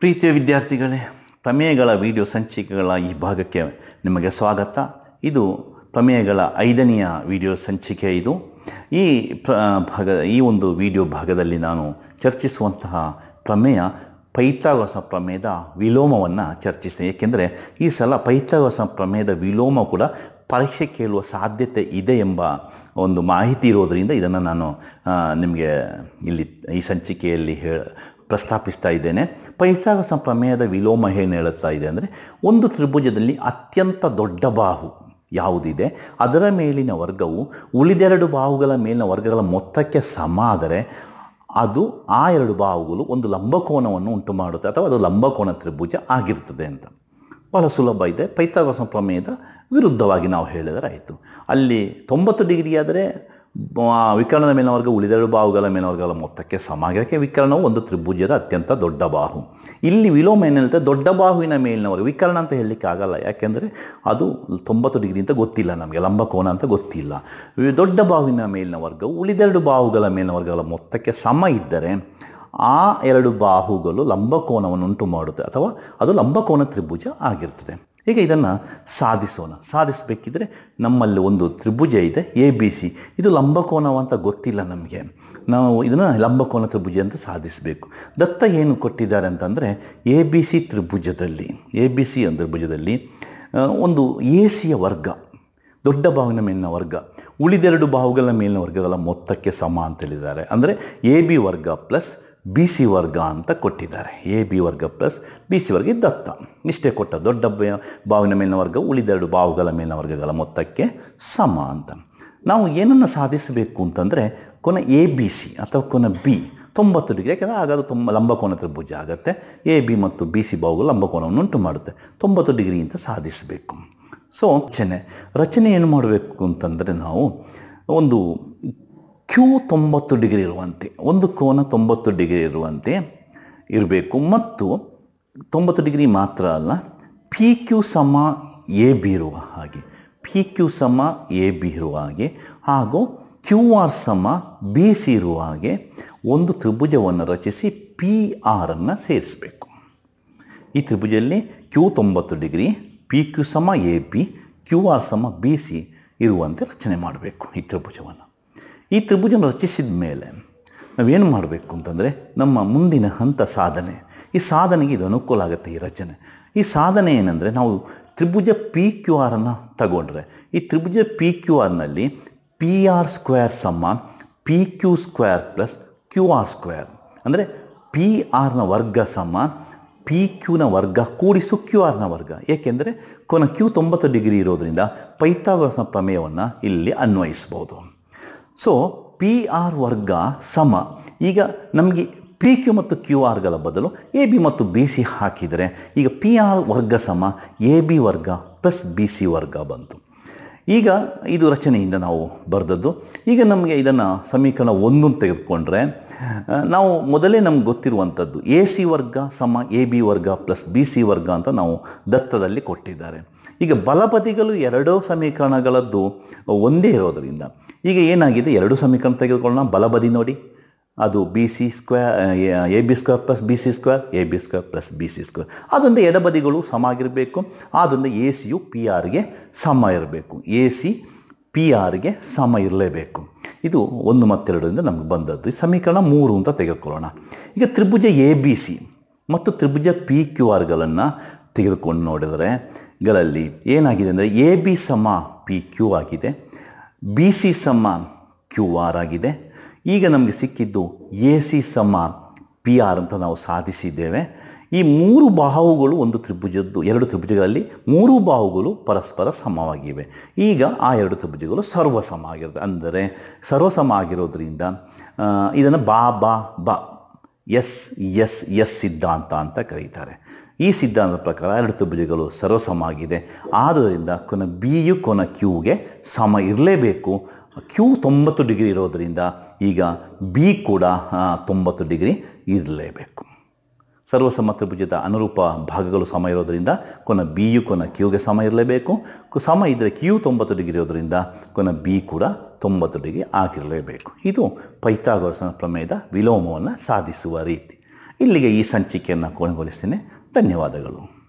ಪ್ರೀತಿಯ ವಿದ್ಯಾರ್ಥಿಗಳೇ ಪ್ರಮೇಯಗಳ ವಿಡಿಯೋ ಸಂಚಿಕೆಗಳ ಈ ಭಾಗಕ್ಕೆ ನಿಮಗೆ ಸ್ವಾಗತ ಇದು ಪ್ರಮೇಯಗಳ ಐದನೆಯ ವಿಡಿಯೋ ಸಂಚಿಕೆ ಇದು ಈ ಪ್ರ ಭಾಗ ಈ ಒಂದು ವಿಡಿಯೋ ಭಾಗದಲ್ಲಿ ನಾನು ಚರ್ಚಿಸುವಂತಹ ಪ್ರಮೇಯ ಪೈಥಾಗೋಸ ಪ್ರಮೇಯದ ವಿಲೋಮವನ್ನು ಚರ್ಚಿಸ್ತೇನೆ ಏಕೆಂದರೆ ಈ ಸಲ ಪೈಥಾಗೋಸ ಪ್ರಮೇಯದ ವಿಲೋಮ ಕೂಡ ಪರೀಕ್ಷೆ ಕೇಳುವ ಸಾಧ್ಯತೆ ಇದೆ ಎಂಬ ಒಂದು ಮಾಹಿತಿ ಇರೋದರಿಂದ ಇದನ್ನು ನಾನು ನಿಮಗೆ ಇಲ್ಲಿ ಈ ಸಂಚಿಕೆಯಲ್ಲಿ ಹೇಳ ಪ್ರಸ್ತಾಪಿಸ್ತಾ ಇದ್ದೇನೆ ಪೈತಾಗಸ ಪ್ರಮೇಯದ ವಿಲೋಮ ಏನು ಹೇಳುತ್ತಾ ಇದೆ ಅಂದರೆ ಒಂದು ತ್ರಿಭುಜದಲ್ಲಿ ಅತ್ಯಂತ ದೊಡ್ಡ ಬಾಹು ಯಾವುದಿದೆ ಅದರ ಮೇಲಿನ ವರ್ಗವು ಉಳಿದೆರಡು ಬಾಹುಗಳ ಮೇಲಿನ ವರ್ಗಗಳ ಮೊತ್ತಕ್ಕೆ ಸಮ ಆದರೆ ಅದು ಆ ಎರಡು ಬಾಹುಗಳು ಒಂದು ಲಂಬಕೋನವನ್ನು ಉಂಟು ಮಾಡುತ್ತೆ ಅಥವಾ ಅದು ಲಂಬಕೋನ ತ್ರಿಭುಜ ಆಗಿರ್ತದೆ ಅಂತ ಬಹಳ ಸುಲಭ ಇದೆ ಪೈತಾಗ ಪ್ರಮೇಯದ ವಿರುದ್ಧವಾಗಿ ನಾವು ಹೇಳಿದರೆ ಆಯಿತು ಅಲ್ಲಿ ತೊಂಬತ್ತು ಡಿಗ್ರಿ ಆದರೆ ವಿಕರ್ಣದ ಮೇಲಿನ ವರ್ಗ ಉಳಿದೆರಡು ಬಾಹುಗಳ ಮೇಲಿನ ಮೊತ್ತಕ್ಕೆ ಸಮ ಯಾಕೆ ವಿಕರ್ಣವು ಒಂದು ತ್ರಿಭುಜದ ಅತ್ಯಂತ ದೊಡ್ಡ ಬಾಹು ಇಲ್ಲಿ ವಿಲೋಮ ಏನಿರುತ್ತೆ ದೊಡ್ಡ ಬಾಹುವಿನ ಮೇಲಿನ ವರ್ಗ ವಿಕರ್ಣ ಅಂತ ಹೇಳಲಿಕ್ಕೆ ಆಗಲ್ಲ ಯಾಕೆಂದರೆ ಅದು ತೊಂಬತ್ತು ಡಿಗ್ರಿ ಅಂತ ಗೊತ್ತಿಲ್ಲ ನಮಗೆ ಲಂಬಕೋನ ಅಂತ ಗೊತ್ತಿಲ್ಲ ದೊಡ್ಡ ಬಾಹುವಿನ ಮೇಲಿನ ವರ್ಗವು ಉಳಿದೆರಡು ಬಾಹುಗಳ ಮೇಲಿನ ಮೊತ್ತಕ್ಕೆ ಸಮ ಇದ್ದರೆ ಆ ಎರಡು ಬಾಹುಗಳು ಲಂಬಕೋನವನ್ನು ಉಂಟು ಮಾಡುತ್ತೆ ಅಥವಾ ಅದು ಲಂಬಕೋನ ತ್ರಿಭುಜ ಆಗಿರ್ತದೆ ಈಗ ಇದನ್ನು ಸಾಧಿಸೋಣ ಸಾಧಿಸಬೇಕಿದ್ರೆ ನಮ್ಮಲ್ಲಿ ಒಂದು ತ್ರಿಭುಜ ಇದೆ ಎ ಬಿ ಸಿ ಇದು ಅಂತ ಗೊತ್ತಿಲ್ಲ ನಮಗೆ ನಾವು ಇದನ್ನು ಲಂಬಕೋನ ತ್ರಿಭುಜ ಅಂತ ಸಾಧಿಸಬೇಕು ದತ್ತ ಏನು ಕೊಟ್ಟಿದ್ದಾರೆ ಅಂತಂದರೆ ಎ ಬಿ ಸಿ ತ್ರಿಭುಜದಲ್ಲಿ ಎ ಬಿ ಸಿ ತ್ರಿಭುಜದಲ್ಲಿ ಒಂದು ಎ ಸಿಯ ವರ್ಗ ದೊಡ್ಡ ಬಾಹುವಿನ ಮೇಲಿನ ವರ್ಗ ಉಳಿದೆರಡು ಬಾಹುಗಳ ಮೇಲಿನ ವರ್ಗಗಳ ಮೊತ್ತಕ್ಕೆ ಸಮ ಅಂತ ಹೇಳಿದ್ದಾರೆ ಅಂದರೆ ಎ ಬಿ ವರ್ಗ ಪ್ಲಸ್ ಬಿ ಸಿ ವರ್ಗ ಅಂತ ಕೊಟ್ಟಿದ್ದಾರೆ ಎ ಬಿ ವರ್ಗ ಪ್ಲಸ್ ಬಿ ಸಿ ವರ್ಗ ದತ್ತ ಇಷ್ಟೇ ಕೊಟ್ಟ ದೊಡ್ಡ ಬಾವಿನ ಮೇಲಿನ ವರ್ಗ ಉಳಿದೆರಡು ಬಾವುಗಳ ಮೇಲಿನ ವರ್ಗಗಳ ಮೊತ್ತಕ್ಕೆ ಸಮ ಅಂತ ನಾವು ಏನನ್ನು ಸಾಧಿಸಬೇಕು ಅಂತಂದರೆ ಕೊನೆ ಎ ಬಿ ಸಿ ಅಥವಾ ಕೊನೆ ಬಿ ತೊಂಬತ್ತು ಡಿಗ್ರಿ ಯಾಕೆಂದರೆ ಆಗ ಅದು ತುಂಬ ಲಂಬಕೋನ ಭುಜ ಆಗುತ್ತೆ ಎ ಬಿ ಮತ್ತು ಬಿ ಸಿ ಬಾವುಗಳು ಲಂಬಕೋನವನ್ನು ಉಂಟು ಮಾಡುತ್ತೆ ತೊಂಬತ್ತು ಡಿಗ್ರಿ ಅಂತ ಸಾಧಿಸಬೇಕು ಸೊ ರಚನೆ ರಚನೆ ಏನು ಮಾಡಬೇಕು ಅಂತಂದರೆ ನಾವು ಒಂದು ಕ್ಯೂ ತೊಂಬತ್ತು ಡಿಗ್ರಿ ಇರುವಂತೆ ಒಂದು ಕೋನ ತೊಂಬತ್ತು ಡಿಗ್ರಿ ಇರುವಂತೆ ಇರಬೇಕು ಮತ್ತು ತೊಂಬತ್ತು ಡಿಗ್ರಿ ಮಾತ್ರ ಅಲ್ಲ ಪಿ ಕ್ಯೂ ಸಮ ಎ ಬಿ ಇರುವ ಹಾಗೆ ಪಿ ಕ್ಯೂ ಸಮ ಎ ಬಿ ಇರುವ ಹಾಗೆ ಹಾಗೂ ಕ್ಯೂ ಆರ್ ಸಮ ಬಿ ಸಿ ಇರುವ ಹಾಗೆ ಒಂದು ತ್ರಿಭುಜವನ್ನು ರಚಿಸಿ ಪಿ ಆರನ್ನು ಸೇರಿಸಬೇಕು ಈ ತ್ರಿಭುಜದಲ್ಲಿ ಕ್ಯೂ ತೊಂಬತ್ತು ಡಿಗ್ರಿ ಪಿ ಕ್ಯೂ ಸಮ ಎ ಬಿ ಕ್ಯೂ ಆರ್ ಸಮ ಬಿ ಸಿ ಇರುವಂತೆ ರಚನೆ ಮಾಡಬೇಕು ಈ ತ್ರಿಭುಜವನ್ನು ಈ ತ್ರಿಭುಜನ ರಚಿಸಿದ ಮೇಲೆ ನಾವೇನು ಮಾಡಬೇಕು ಅಂತಂದರೆ ನಮ್ಮ ಮುಂದಿನ ಹಂತ ಸಾಧನೆ ಈ ಸಾಧನೆಗೆ ಇದು ಅನುಕೂಲ ಆಗುತ್ತೆ ಈ ರಚನೆ ಈ ಸಾಧನೆ ಏನಂದರೆ ನಾವು ತ್ರಿಭುಜ ಪಿ ಕ್ಯೂ ಆರನ್ನು ತಗೊಂಡ್ರೆ ಈ ತ್ರಿಭುಜ ಪಿ ಕ್ಯೂ ಆರ್ನಲ್ಲಿ ಪಿ ಆರ್ ಸ್ಕ್ವೇರ್ ಸಮ P Q square plus Q R square ಅಂದರೆ ಪಿ ಆರ್ನ ವರ್ಗ ಸಮ ಪಿ ಕ್ಯೂನ ವರ್ಗ ಕೂಡಿಸು ಕ್ಯೂ ಆರ್ನ ವರ್ಗ ಏಕೆಂದರೆ ಕೊನ ಕ್ಯೂ ತೊಂಬತ್ತು ಡಿಗ್ರಿ ಇರೋದರಿಂದ ಪೈಥಾಗೋರಸ್ನ ಪ್ರಮೇಯವನ್ನು ಇಲ್ಲಿ ಅನ್ವಯಿಸ್ಬೋದು ಸೊ ಪಿ ಆರ್ ವರ್ಗ ಸಮ ಈಗ ನಮಗೆ ಪಿ ಕ್ಯೂ ಮತ್ತು ಕ್ಯೂ ಆರ್ಗಳ ಬದಲು ಎ ಬಿ ಮತ್ತು ಬಿ ಸಿ ಹಾಕಿದರೆ ಈಗ ಪಿ ಆರ್ ವರ್ಗ ಸಮ ಎ ಬಿ ವರ್ಗ ಪ್ಲಸ್ ಬಿ ಸಿ ವರ್ಗ ಬಂತು ಈಗ ಇದು ರಚನೆಯಿಂದ ನಾವು ಬರೆದದ್ದು ಈಗ ನಮಗೆ ಇದನ್ನು ಸಮೀಕರಣ ಒಂದು ತೆಗೆದುಕೊಂಡ್ರೆ ನಾವು ಮೊದಲೇ ನಮ್ಗೆ ಗೊತ್ತಿರುವಂಥದ್ದು ಎ ಸಿ ವರ್ಗ ಸಮ ಎ ಬಿ ವರ್ಗ ಪ್ಲಸ್ ಬಿ ಸಿ ವರ್ಗ ಅಂತ ನಾವು ದತ್ತದಲ್ಲಿ ಕೊಟ್ಟಿದ್ದಾರೆ ಈಗ ಬಲಪದಿಗಳು ಎರಡೂ ಸಮೀಕರಣಗಳದ್ದು ಒಂದೇ ಇರೋದರಿಂದ ಈಗ ಏನಾಗಿದೆ ಎರಡು ಸಮೀಕರಣ ತೆಗೆದುಕೊಳ್ಳೋಣ ಬಲಬದಿ ನೋಡಿ ಅದು B C square A B square plus B C square A B square plus B C square ಅದೊಂದು ಎಡಬದಿಗಳು ಸಮ ಆಗಿರಬೇಕು ಆದ್ದರಿಂದ ಎ ಸಿಯು ಪಿ ಆರ್ಗೆ ಸಮ ಇರಬೇಕು ಎ ಸಿ ಪಿ ಆರ್ಗೆ ಸಮ ಇರಲೇಬೇಕು ಇದು ಒಂದು ಮತ್ತೆರಡರಿಂದ ನಮಗೆ ಬಂದದ್ದು ಈ ಸಮೀಕರಣ ಮೂರು ಅಂತ ತೆಗೆದುಕೊಳ್ಳೋಣ ಈಗ ತ್ರಿಭುಜ ಎ ಬಿ ಸಿ ಮತ್ತು ತ್ರಿಭುಜ ಪಿ ಕ್ಯೂ ಆರ್ಗಳನ್ನು ತೆಗೆದುಕೊಂಡು ನೋಡಿದರೆ ಗಳಲ್ಲಿ ಏನಾಗಿದೆ ಅಂದರೆ ಎ ಬಿ ಸಮ ಪಿ ಕ್ಯೂ ಆಗಿದೆ ಬಿ ಸಿ ಸಮ ಕ್ಯೂ ಆರ್ ಆಗಿದೆ ಈಗ ನಮಗೆ ಸಿಕ್ಕಿದ್ದು ಎ ಸಿ ಸಮ ಪಿ ಆರ್ ಅಂತ ನಾವು ಸಾಧಿಸಿದ್ದೇವೆ ಈ ಮೂರು ಬಾಹುಗಳು ಒಂದು ತ್ರಿಭುಜದ್ದು ಎರಡು ತ್ರಿಭುಜಗಳಲ್ಲಿ ಮೂರು ಬಾಹುಗಳು ಪರಸ್ಪರ ಸಮವಾಗಿವೆ ಈಗ ಆ ಎರಡು ತ್ರಿಭುಜಗಳು ಸರ್ವಸಮ ಆಗಿರುತ್ತೆ ಅಂದರೆ ಸರ್ವಸಮ ಆಗಿರೋದ್ರಿಂದ ಇದನ್ನು ಬಾ ಬಾ ಬ ಎಸ್ ಎಸ್ ಎಸ್ ಸಿದ್ಧಾಂತ ಅಂತ ಕರೀತಾರೆ ಈ ಸಿದ್ಧಾಂತದ ಪ್ರಕಾರ ಎರಡು ತ್ರಿಭುಜಗಳು ಸರ್ವಸಮ ಆಗಿದೆ ಆದ್ದರಿಂದ ಕೊನ ಯು ಕೊನ ಕ್ಯೂಗೆ ಸಮ ಇರಲೇಬೇಕು ಕ್ಯೂ ತೊಂಬತ್ತು ಡಿಗ್ರಿ ಇರೋದರಿಂದ ಈಗ ಬಿ ಕೂಡ ತೊಂಬತ್ತು ಡಿಗ್ರಿ ಇರಲೇಬೇಕು ಸರ್ವಸಮತ್ರಿಭುಜದ ಅನುರೂಪ ಭಾಗಗಳು ಸಮ ಇರೋದರಿಂದ ಕೊನ ಬಿ ಯು ಕೊನ ಕ್ಯೂಗೆ ಸಮ ಇರಲೇಬೇಕು ಸಮ ಇದ್ದರೆ ಕ್ಯೂ ತೊಂಬತ್ತು ಡಿಗ್ರಿ ಇರೋದರಿಂದ ಕೊನ ಬಿ ಕೂಡ ತೊಂಬತ್ತು ಡಿಗ್ರಿ ಆಗಿರಲೇಬೇಕು ಇದು ಪೈತಾಗೋರಸನ ಪ್ರಮೇಯದ ವಿಲೋಮವನ್ನು ಸಾಧಿಸುವ ರೀತಿ ಇಲ್ಲಿಗೆ ಈ ಸಂಚಿಕೆಯನ್ನು ಕೊನೆಗೊಳಿಸ್ತೇನೆ ಧನ್ಯವಾದಗಳು